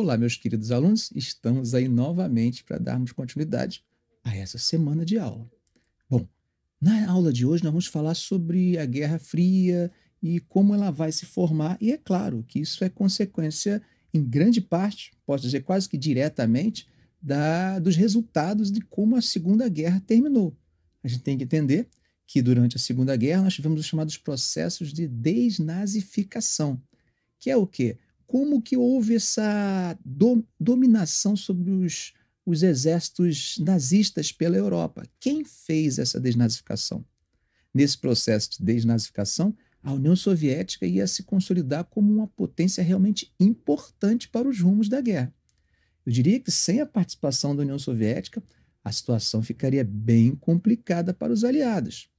Olá, meus queridos alunos, estamos aí novamente para darmos continuidade a essa semana de aula. Bom, na aula de hoje nós vamos falar sobre a Guerra Fria e como ela vai se formar, e é claro que isso é consequência, em grande parte, posso dizer quase que diretamente, da, dos resultados de como a Segunda Guerra terminou. A gente tem que entender que durante a Segunda Guerra nós tivemos os chamados processos de desnazificação, que é o quê? como que houve essa do, dominação sobre os, os exércitos nazistas pela Europa? Quem fez essa desnazificação? Nesse processo de desnazificação, a União Soviética ia se consolidar como uma potência realmente importante para os rumos da guerra. Eu diria que sem a participação da União Soviética, a situação ficaria bem complicada para os aliados,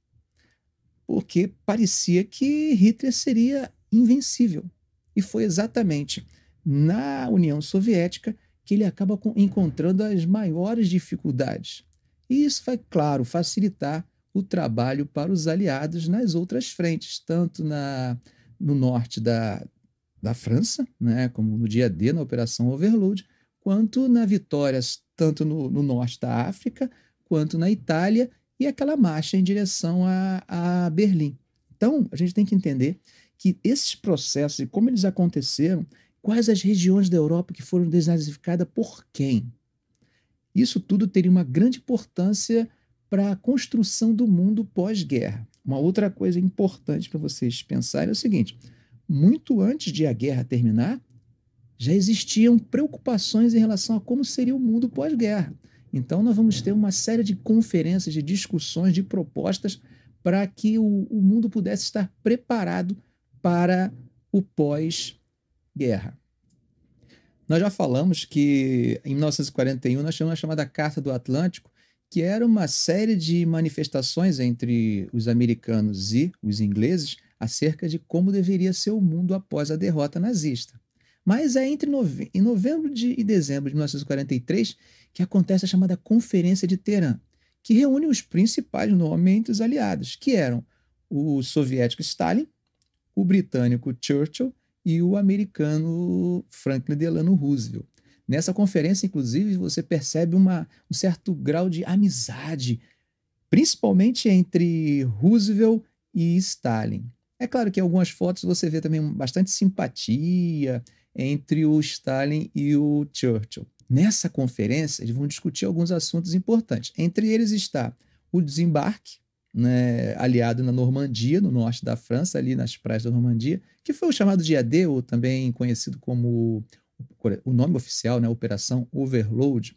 porque parecia que Hitler seria invencível. E foi exatamente na União Soviética que ele acaba encontrando as maiores dificuldades. E isso vai, claro, facilitar o trabalho para os aliados nas outras frentes, tanto na, no norte da, da França, né, como no dia D, na Operação Overload, quanto na vitórias tanto no, no, norte da África, quanto na Itália, e aquela marcha em direção a, a Berlim. Então, a gente tem que entender que esses processos e como eles aconteceram, quais as regiões da Europa que foram desnazificadas por quem. Isso tudo teria uma grande importância para a construção do mundo pós-guerra. Uma outra coisa importante para vocês pensarem é o seguinte: muito antes de a guerra terminar, já existiam preocupações em relação a como seria o mundo pós-guerra. Então, nós vamos ter uma série de conferências, de discussões, de propostas para que o, o mundo pudesse estar preparado para o pós-guerra. Nós já falamos que em 1941 nós tivemos a chamada Carta do Atlântico, que era uma série de manifestações entre os americanos e os ingleses acerca de como deveria ser o mundo após a derrota nazista. Mas é entre nove... em novembro de... e dezembro de 1943 que acontece a chamada Conferência de Teherã, que reúne os principais nomes entre os aliados, que eram o soviético Stalin, o britânico Churchill e o americano Franklin Delano Roosevelt. Nessa conferência, inclusive, você percebe uma, um certo grau de amizade, principalmente entre Roosevelt e Stalin. É claro que em algumas fotos você vê também bastante simpatia entre o Stalin e o Churchill. Nessa conferência, eles vão discutir alguns assuntos importantes. Entre eles está o desembarque, né, aliado na Normandia, no norte da França, ali nas praias da Normandia, que foi o chamado de AD, ou também conhecido como o nome oficial, né, Operação Overload.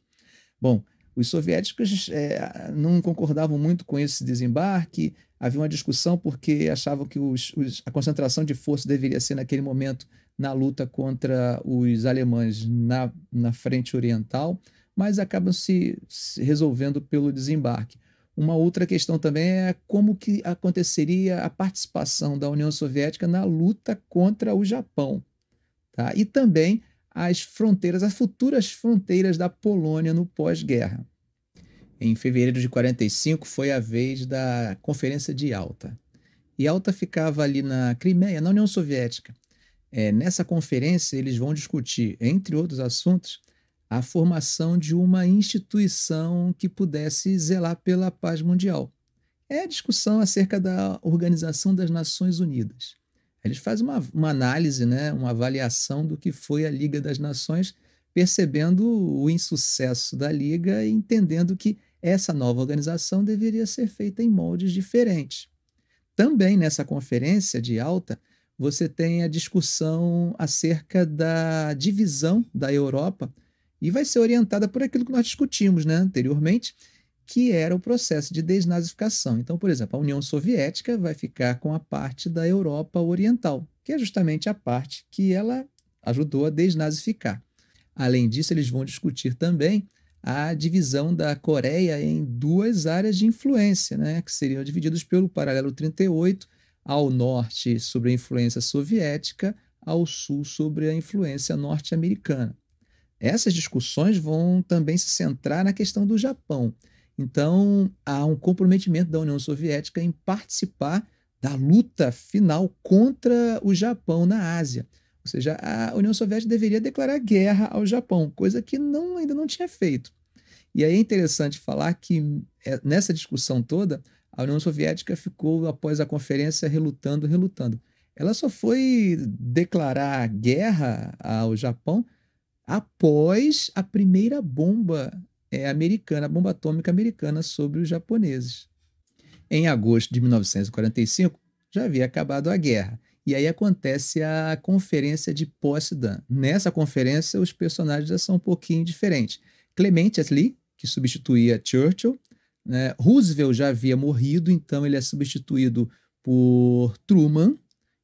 Bom, os soviéticos é, não concordavam muito com esse desembarque, havia uma discussão porque achavam que os, os, a concentração de força deveria ser naquele momento na luta contra os alemães na, na frente oriental, mas acabam se, se resolvendo pelo desembarque. Uma outra questão também é como que aconteceria a participação da União Soviética na luta contra o Japão. Tá? E também as fronteiras, as futuras fronteiras da Polônia no pós-guerra. Em fevereiro de 1945 foi a vez da Conferência de Alta, e Alta ficava ali na Crimeia, na União Soviética. É, nessa conferência, eles vão discutir, entre outros assuntos, a formação de uma instituição que pudesse zelar pela paz mundial. É a discussão acerca da Organização das Nações Unidas. Eles fazem uma, uma análise, né, uma avaliação do que foi a Liga das Nações, percebendo o insucesso da Liga e entendendo que essa nova organização deveria ser feita em moldes diferentes. Também nessa conferência de alta, você tem a discussão acerca da divisão da Europa e vai ser orientada por aquilo que nós discutimos né, anteriormente, que era o processo de desnazificação. Então, por exemplo, a União Soviética vai ficar com a parte da Europa Oriental, que é justamente a parte que ela ajudou a desnazificar. Além disso, eles vão discutir também a divisão da Coreia em duas áreas de influência, né, que seriam divididos pelo paralelo 38, ao norte sobre a influência soviética, ao sul sobre a influência norte-americana. Essas discussões vão também se centrar na questão do Japão. Então, há um comprometimento da União Soviética em participar da luta final contra o Japão na Ásia. Ou seja, a União Soviética deveria declarar guerra ao Japão, coisa que não, ainda não tinha feito. E aí é interessante falar que é, nessa discussão toda, a União Soviética ficou, após a conferência, relutando, relutando. Ela só foi declarar guerra ao Japão após a primeira bomba é, americana, a bomba atômica americana sobre os japoneses. Em agosto de 1945, já havia acabado a guerra. E aí acontece a conferência de Potsdam. Nessa conferência, os personagens já são um pouquinho diferentes. Clemente Attlee, que substituía Churchill, né? Roosevelt já havia morrido, então ele é substituído por Truman,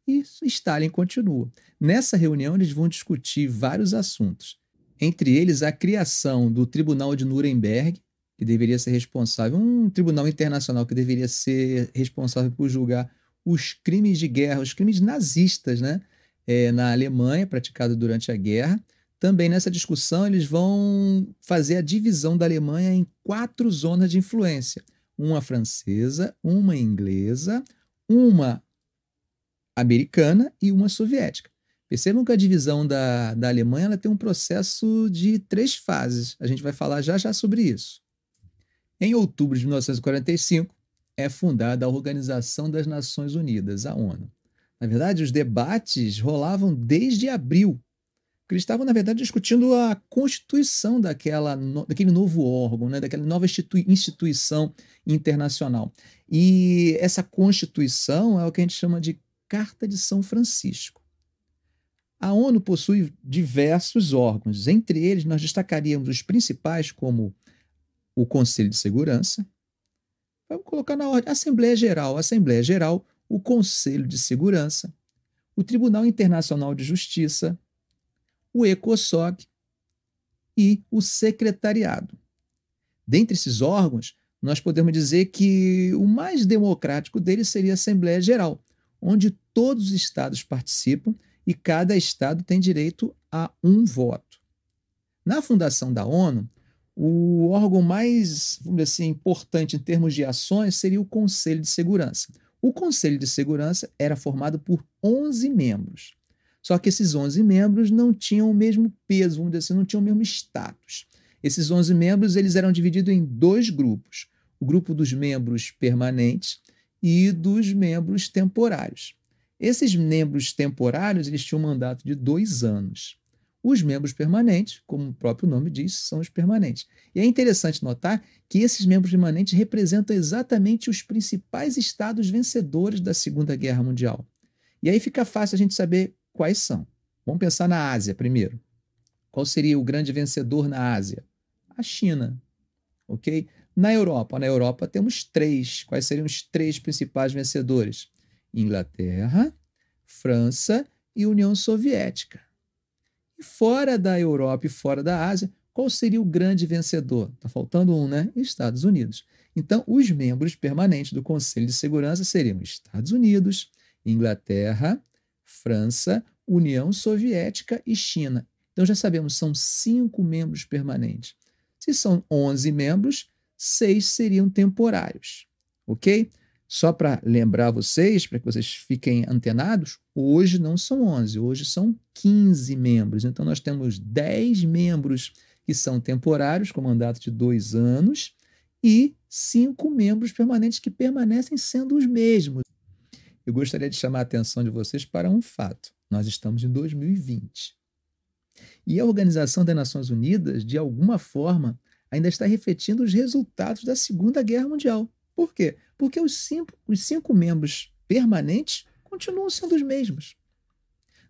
e Stalin continua. Nessa reunião, eles vão discutir vários assuntos, entre eles a criação do Tribunal de Nuremberg, que deveria ser responsável, um tribunal internacional que deveria ser responsável por julgar os crimes de guerra, os crimes nazistas, né? É, na Alemanha, praticado durante a guerra. Também nessa discussão, eles vão fazer a divisão da Alemanha em quatro zonas de influência: uma francesa, uma inglesa, uma americana e uma soviética. Percebam que a divisão da, da Alemanha ela tem um processo de três fases. A gente vai falar já já sobre isso. Em outubro de 1945, é fundada a Organização das Nações Unidas, a ONU. Na verdade, os debates rolavam desde abril, porque eles estavam, na verdade, discutindo a constituição daquela, no, daquele novo órgão, né, daquela nova institui, instituição internacional. E essa constituição é o que a gente chama de Carta de São Francisco. A ONU possui diversos órgãos, entre eles nós destacaríamos os principais como o Conselho de Segurança. Vamos colocar na ordem: Assembleia Geral, Assembleia Geral, o Conselho de Segurança, o Tribunal Internacional de Justiça, o ECOSOC e o Secretariado. Dentre esses órgãos, nós podemos dizer que o mais democrático deles seria a Assembleia Geral, onde todos os estados participam e cada estado tem direito a um voto. Na fundação da ONU, o órgão mais, vamos dizer assim, importante em termos de ações seria o Conselho de Segurança. O Conselho de Segurança era formado por 11 membros. Só que esses 11 membros não tinham o mesmo peso, vamos dizer assim, não tinham o mesmo status. Esses 11 membros eles eram divididos em dois grupos: o grupo dos membros permanentes e dos membros temporários. Esses membros temporários eles tinham um mandato de dois anos. Os membros permanentes, como o próprio nome diz, são os permanentes. E é interessante notar que esses membros permanentes representam exatamente os principais estados vencedores da Segunda Guerra Mundial. E aí fica fácil a gente saber quais são. Vamos pensar na Ásia primeiro. Qual seria o grande vencedor na Ásia? A China, ok? Na Europa, na Europa temos três. Quais seriam os três principais vencedores? Inglaterra, França e União Soviética. E fora da Europa e fora da Ásia, qual seria o grande vencedor? Está faltando um, né? Estados Unidos. Então, os membros permanentes do Conselho de Segurança seriam Estados Unidos, Inglaterra, França, União Soviética e China. Então, já sabemos, são cinco membros permanentes. Se são 11 membros, seis seriam temporários, ok? Só para lembrar vocês, para que vocês fiquem antenados, hoje não são 11, hoje são 15 membros. Então, nós temos 10 membros que são temporários, com mandato de dois anos, e cinco membros permanentes que permanecem sendo os mesmos. Eu gostaria de chamar a atenção de vocês para um fato: nós estamos em 2020. E a Organização das Nações Unidas, de alguma forma, ainda está refletindo os resultados da Segunda Guerra Mundial. Por quê? Porque os cinco, os cinco membros permanentes continuam sendo os mesmos.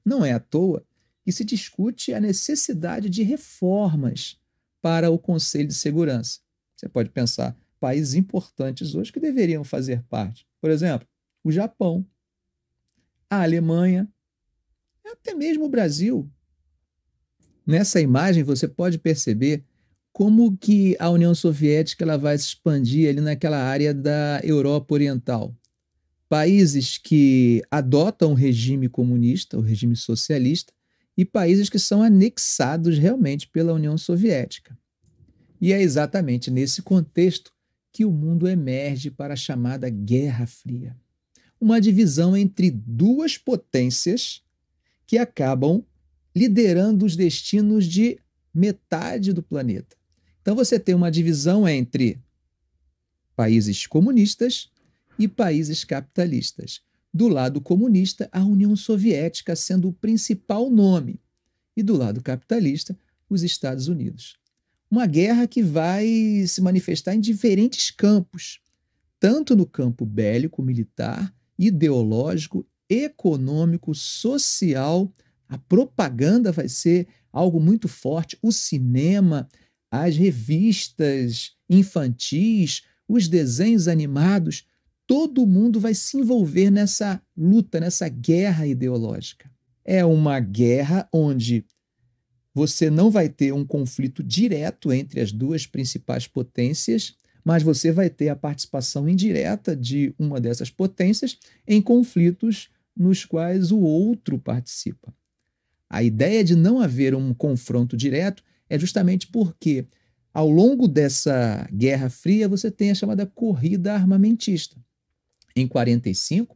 Não é à toa que se discute a necessidade de reformas para o Conselho de Segurança. Você pode pensar países importantes hoje que deveriam fazer parte. Por exemplo, o Japão, a Alemanha, até mesmo o Brasil. Nessa imagem você pode perceber como que a União Soviética ela vai se expandir ali naquela área da Europa Oriental? Países que adotam o regime comunista, o regime socialista, e países que são anexados realmente pela União Soviética. E é exatamente nesse contexto que o mundo emerge para a chamada Guerra Fria uma divisão entre duas potências que acabam liderando os destinos de metade do planeta. Então você tem uma divisão entre países comunistas e países capitalistas. Do lado comunista, a União Soviética sendo o principal nome, e do lado capitalista, os Estados Unidos. Uma guerra que vai se manifestar em diferentes campos, tanto no campo bélico, militar, ideológico, econômico, social. A propaganda vai ser algo muito forte, o cinema, as revistas infantis, os desenhos animados, todo mundo vai se envolver nessa luta, nessa guerra ideológica. É uma guerra onde você não vai ter um conflito direto entre as duas principais potências, mas você vai ter a participação indireta de uma dessas potências em conflitos nos quais o outro participa. A ideia de não haver um confronto direto é justamente porque ao longo dessa Guerra Fria você tem a chamada corrida armamentista. Em 45,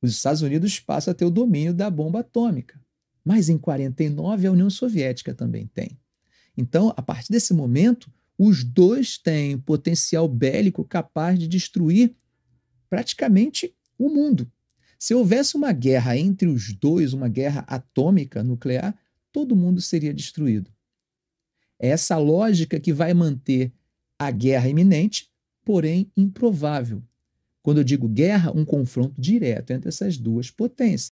os Estados Unidos passam a ter o domínio da bomba atômica. Mas em 49 a União Soviética também tem. Então, a partir desse momento, os dois têm potencial bélico capaz de destruir praticamente o mundo. Se houvesse uma guerra entre os dois, uma guerra atômica nuclear, todo mundo seria destruído. É essa lógica que vai manter a guerra iminente, porém improvável. Quando eu digo guerra, um confronto direto entre essas duas potências.